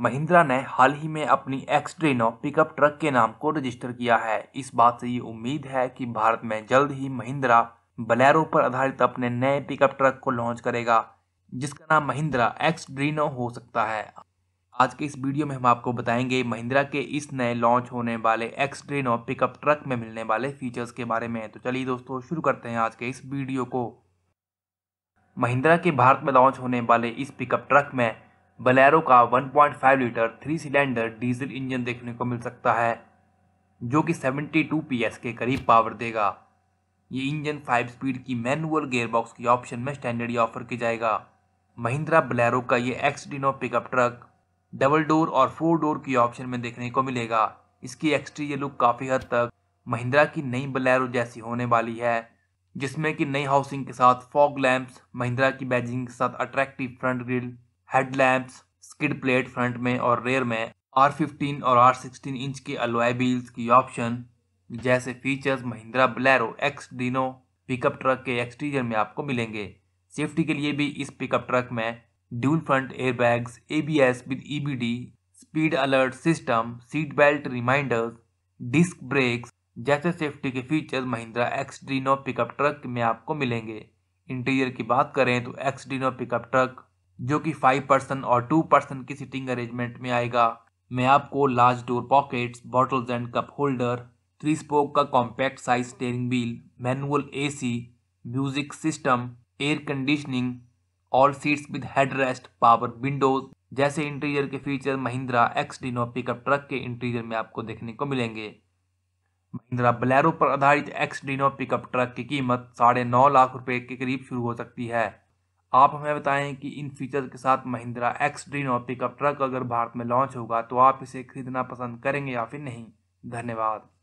महिंद्रा ने हाल ही में अपनी एक्सड्रेनो पिकअप ट्रक के नाम को रजिस्टर किया है इस बात से ये उम्मीद है कि भारत में जल्द ही महिंद्रा बलैरो पर आधारित अपने नए पिकअप ट्रक को लॉन्च करेगा जिसका नाम महिंद्रा एक्सड्रीनो हो सकता है आज के इस वीडियो में हम आपको बताएंगे महिंद्रा के इस नए लॉन्च होने वाले एक्सड्रीनो पिकअप ट्रक में मिलने वाले फीचर्स के बारे में तो चलिए दोस्तों शुरू करते हैं आज के इस वीडियो को महिंद्रा के भारत में लॉन्च होने वाले इस पिकअप ट्रक में बलैरो का 1.5 litre three cylinder diesel engine देखने को मिल सकता है जो कि 72 पीएस के करीब पावर देगा ये इंजन 5 स्पीड की मैनुअल गेयरबॉक्स की ऑप्शन में स्टैंडर्ड ही ऑफर किया जाएगा महिंद्रा बलैरो का ये एक्सडिनो पिकअप ट्रक डबल डोर और फोर डोर की ऑप्शन में देखने को मिलेगा इसकी एक्सटीरियर लुक काफ़ी हद तक महिंद्रा की नई बलैरो जैसी होने वाली है जिसमें कि नई हाउसिंग के साथ फॉग लैंप्स महिंद्रा की बैजिंग के साथ attractive front grille headlamps skid plate front में और रेयर में आर फिफ्टीन और आर सिक्सटीन इंच के अलॉय की ऑप्शन जैसे फीचर्स महिंद्रा ब्लैरो एक्स डिनो पिकअप ट्रक के एक्सटीरियर में आपको मिलेंगे सेफ्टी के लिए भी इस पिकअप ट्रक में dual front airbags ABS with EBD speed alert system seat belt reminders disc brakes जैसे सेफ्टी के फीचर्स महिंद्रा एक्सडीनो पिकअप ट्रक में आपको मिलेंगे इंटीरियर की बात करें तो एक्सडीनो पिकअप ट्रक जो कि फाइव पर्सन और टू पर्सन की सिटिंग अरेंजमेंट में आएगा मैं आपको large door pockets bottles and cup holder three spoke का compact size steering wheel manual AC music system air conditioning all seats with headrest power windows जैसे interior के feature Mahindra X डिनो pickup truck के interior में आपको देखने को मिलेंगे महिंद्रा बलैरो पर आधारित एक्स डिनो पिकअप ट्रक की कीमत साढ़े नौ लाख रुपए के करीब शुरू हो सकती है आप हमें बताएं कि इन फीचर्स के साथ महिंद्रा एक्स ड्रीन और पिकअप ट्रक अगर भारत में लॉन्च होगा तो आप इसे खरीदना पसंद करेंगे या फिर नहीं धन्यवाद